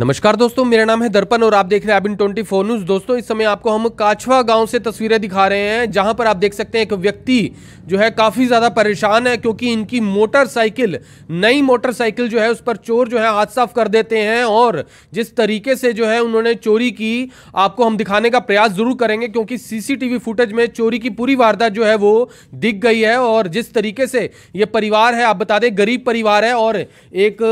नमस्कार दोस्तों मेरा नाम है दर्पण और आप देख रहे हैं एबिन ट्वेंटी फोर न्यूज दोस्तों इस समय आपको हम काछवा गांव से तस्वीरें दिखा रहे हैं जहां पर आप देख सकते हैं एक व्यक्ति जो है काफ़ी ज़्यादा परेशान है क्योंकि इनकी मोटरसाइकिल नई मोटरसाइकिल जो है उस पर चोर जो है हाथ साफ कर देते हैं और जिस तरीके से जो है उन्होंने चोरी की आपको हम दिखाने का प्रयास ज़रूर करेंगे क्योंकि सीसीटीवी फुटेज में चोरी की पूरी वारदात जो है वो दिख गई है और जिस तरीके से ये परिवार है आप बता दें गरीब परिवार है और एक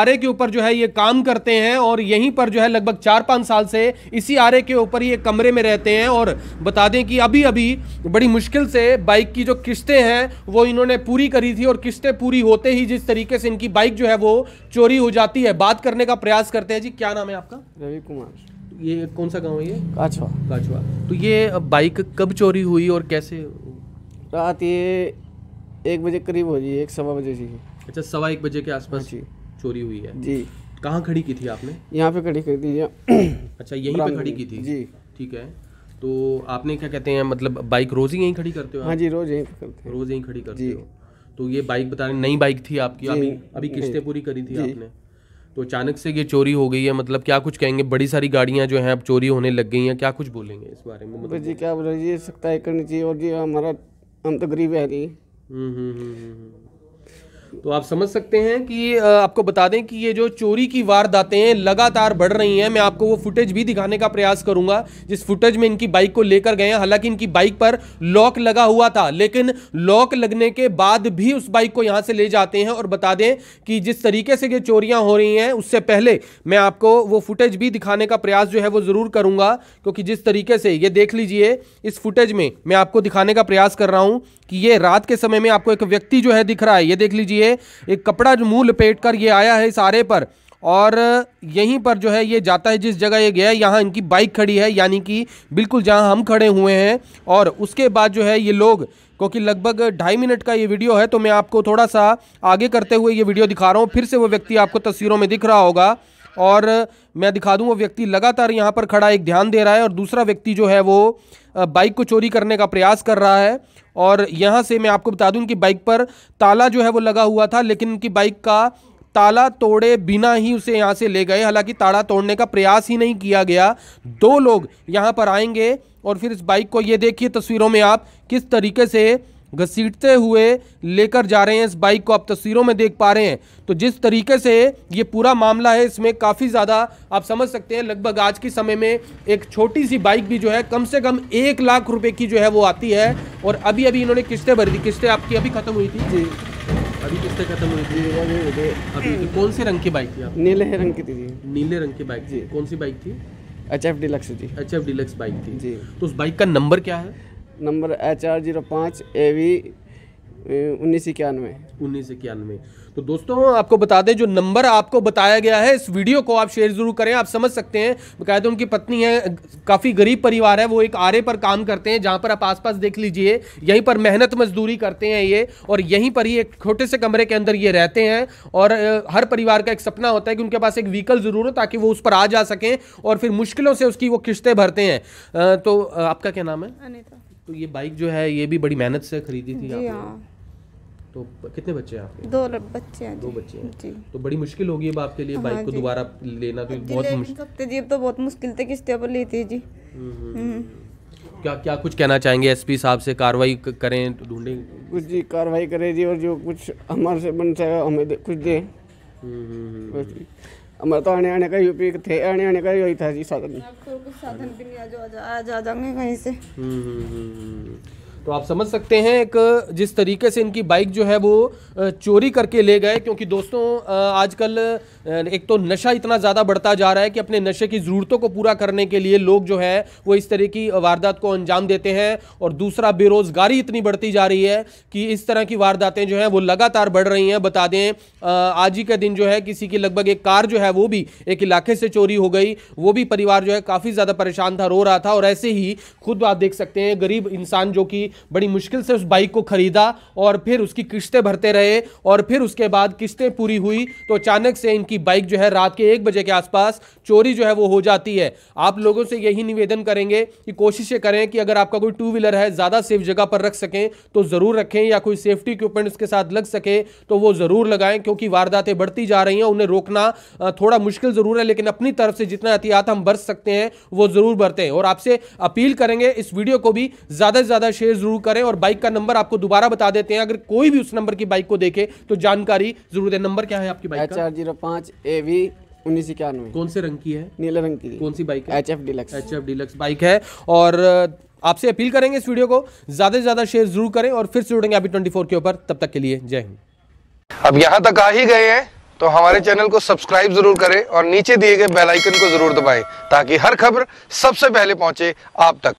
आरे के ऊपर जो है ये काम करते हैं और और यहीं पर जो है लगभग चार पाँच साल से इसी आरे के ऊपर ही एक कमरे में रहते हैं और बता दें कि अभी अभी बड़ी मुश्किल से बाइक की जो किस्तें हैं वो इन्होंने पूरी करी थी और किस्तें पूरी होते ही जिस तरीके से इनकी बाइक जो है वो चोरी हो जाती है बात करने का प्रयास करते हैं जी क्या नाम है आपका रवि कुमार ये कौन सा गाँव है ये काछवा काछवा तो ये बाइक कब चोरी हुई और कैसे रात ये एक बजे करीब हो जी एक सवा बजे जी अच्छा सवा एक बजे के आसपास हाँ चोरी हुई है जी कहाँ खड़ी की थी आपने यहाँ पे खड़ी कर दी अच्छा यहीं पे खड़ी की थी जी ठीक है तो आपने क्या कहते हैं मतलब बाइक रोज ही यहीं खड़ी करते हो हाँ जी रोज यहीं करते हैं रोज यहीं खड़ी करते हो तो ये बाइक बता रहे नई बाइक थी आपकी अभी अभी किस्तें पूरी करी थी आपने तो अचानक से ये चोरी हो गई है मतलब क्या कुछ कहेंगे बड़ी सारी गाड़ियां जो हैं अब चोरी होने लग गई हैं क्या कुछ बोलेंगे इस बारे में मतलब जी क्या बोल रहे ये सख्ताई करनी चाहिए और जी हमारा हम तो गरीब है तो आप समझ सकते हैं कि आपको बता दें कि ये जो चोरी की वारदातें लगातार बढ़ रही हैं मैं आपको वो फुटेज भी दिखाने का प्रयास करूंगा जिस फुटेज में इनकी बाइक को लेकर गए हैं हालांकि इनकी बाइक पर लॉक लगा हुआ था लेकिन लॉक लगने के बाद भी उस बाइक को यहां से ले जाते हैं और बता दें कि जिस तरीके से ये चोरियाँ हो रही हैं उससे पहले मैं आपको वो फुटेज भी दिखाने का प्रयास जो है वो ज़रूर करूँगा क्योंकि जिस तरीके से ये देख लीजिए इस फुटेज में मैं आपको दिखाने का प्रयास कर रहा हूँ कि ये रात के समय में आपको एक व्यक्ति जो है दिख रहा है ये देख लीजिए एक कपड़ा जो मुँह लपेट कर ये आया है इस आरे पर और यहीं पर जो है ये जाता है जिस जगह ये गया यहाँ इनकी बाइक खड़ी है यानी कि बिल्कुल जहाँ हम खड़े हुए हैं और उसके बाद जो है ये लोग क्योंकि लगभग ढाई मिनट का ये वीडियो है तो मैं आपको थोड़ा सा आगे करते हुए ये वीडियो दिखा रहा हूँ फिर से वो व्यक्ति आपको तस्वीरों में दिख रहा होगा और मैं दिखा दूँ वो व्यक्ति लगातार यहाँ पर खड़ा एक ध्यान दे रहा है और दूसरा व्यक्ति जो है वो बाइक को चोरी करने का प्रयास कर रहा है और यहाँ से मैं आपको बता दूँ कि बाइक पर ताला जो है वो लगा हुआ था लेकिन उनकी बाइक का ताला तोड़े बिना ही उसे यहाँ से ले गए हालांकि ताला तोड़ने का प्रयास ही नहीं किया गया दो लोग यहाँ पर आएंगे और फिर इस बाइक को ये देखिए तस्वीरों में आप किस तरीके से घसीटते हुए लेकर जा रहे हैं इस बाइक को आप तस्वीरों में देख पा रहे हैं तो जिस तरीके से ये पूरा मामला है इसमें काफ़ी ज़्यादा आप समझ सकते हैं लगभग आज के समय में एक छोटी सी बाइक भी जो है कम से कम एक लाख रुपए की जो है वो आती है और अभी अभी इन्होंने किस्तें भरी थी किस्तें आपकी अभी ख़त्म हुई थी जी अभी किस्तें खत्म हुई थी अभी तो कौन से रंग की बाइक थी नीले रंग की थी नीले रंग की बाइक जी कौन सी बाइक थी एच एफ डिलक्स जी एच एफ डिलक्स बाइक थी जी तो उस बाइक का नंबर क्या है नंबर एच आर जीरो पाँच ए वी उन्नीस इक्यानवे उन्नीस इक्यानवे तो दोस्तों आपको बता दें जो नंबर आपको बताया गया है इस वीडियो को आप शेयर जरूर करें आप समझ सकते हैं बकायदा उनकी पत्नी है काफ़ी गरीब परिवार है वो एक आरे पर काम करते हैं जहाँ पर आप आसपास देख लीजिए यहीं पर मेहनत मजदूरी करते हैं ये और यहीं पर ही एक छोटे से कमरे के अंदर ये रहते हैं और हर परिवार का एक सपना होता है कि उनके पास एक व्हीकल ज़रूर हो ताकि वो उस पर आ जा सकें और फिर मुश्किलों से उसकी वो किश्तें भरते हैं तो आपका क्या नाम है अनिता तो ये बाइक जो है ये भी बड़ी मेहनत से खरीदी थी आपने हाँ। तो कितने बच्चे हैं आपके दो बच्चे हैं दो बच्चे हैं जी तो बड़ी मुश्किल होगी अब आपके लिए बाइक हाँ को दोबारा लेना तो बहुत मुश्किल जी तो बहुत मुश्किल थे किस्तों पर थी जी हम्म, हम्म, हम्म। क्या क्या कुछ कहना चाहेंगे एसपी साहब से कार्रवाई करें तो ढूंढें कुछ जी कार्रवाई करें जी और जो कुछ हमारे से बनता है हमें कुछ दें अमर तो आने आने का यूपी थे आने आने का यही था जी साधन तो कुछ साधन भी नहीं आज जाओ आ जाएंगे कहीं से हम्म, हम्म, हम्म, तो आप समझ सकते हैं एक जिस तरीके से इनकी बाइक जो है वो चोरी करके ले गए क्योंकि दोस्तों आजकल एक तो नशा इतना ज़्यादा बढ़ता जा रहा है कि अपने नशे की ज़रूरतों को पूरा करने के लिए लोग जो है वो इस तरह की वारदात को अंजाम देते हैं और दूसरा बेरोज़गारी इतनी बढ़ती जा रही है कि इस तरह की वारदातें जो हैं वो लगातार बढ़ रही हैं बता दें आज ही के दिन जो है किसी की लगभग एक कार जो है वो भी एक इलाके से चोरी हो गई वो भी परिवार जो है काफ़ी ज़्यादा परेशान था रो रहा था और ऐसे ही खुद आप देख सकते हैं गरीब इंसान जो कि बड़ी मुश्किल से उस बाइक को ख़रीदा और फिर उसकी किश्तें भरते रहे और फिर उसके बाद किश्तें पूरी हुई तो अचानक से इनकी बाइक जो है रात के एक बजे के आसपास चोरी जो है वो हो जाती है आप लोगों से यही निवेदन करेंगे कि ये करें कि अगर आपका कोई टू व्हीलर है ज़्यादा सेफ जगह पर रख सकें तो ज़रूर रखें या कोई सेफ्टी इक्विपमेंट उसके साथ लग सके तो वो ज़रूर लगाएं क्योंकि वारदातें बढ़ती जा रही हैं उन्हें रोकना थोड़ा मुश्किल ज़रूर है लेकिन अपनी तरफ से जितना एहतियात हम बरत सकते हैं वो ज़रूर बरतें और आपसे अपील करेंगे इस वीडियो को भी ज़्यादा से ज़्यादा शेयर जरूर करें और बाइक का नंबर आपको दोबारा बता देते हैं अगर कोई भी उस नंबर की बाइक को देखे तो जानकारी जरूर दे नंबर क्या है आपकी बाइक चार जीरो पांच ए वी उन्नीस इक्यानवे कौन से रंग की है नीले रंग की कौन सी बाइक है H F Deluxe H F Deluxe bike है और आपसे अपील करेंगे इस वीडियो को ज़्यादा से ज़्यादा शेयर जरूर करें और फिर से जुड़ेंगे अभी ट्वेंटी के ऊपर तब तक के लिए जय हिंद अब यहाँ तक आ ही गए हैं तो हमारे चैनल को सब्सक्राइब जरूर करें और नीचे दिए गए बेल आइकन को जरूर दबाएं ताकि हर खबर सबसे पहले पहुंचे आप तक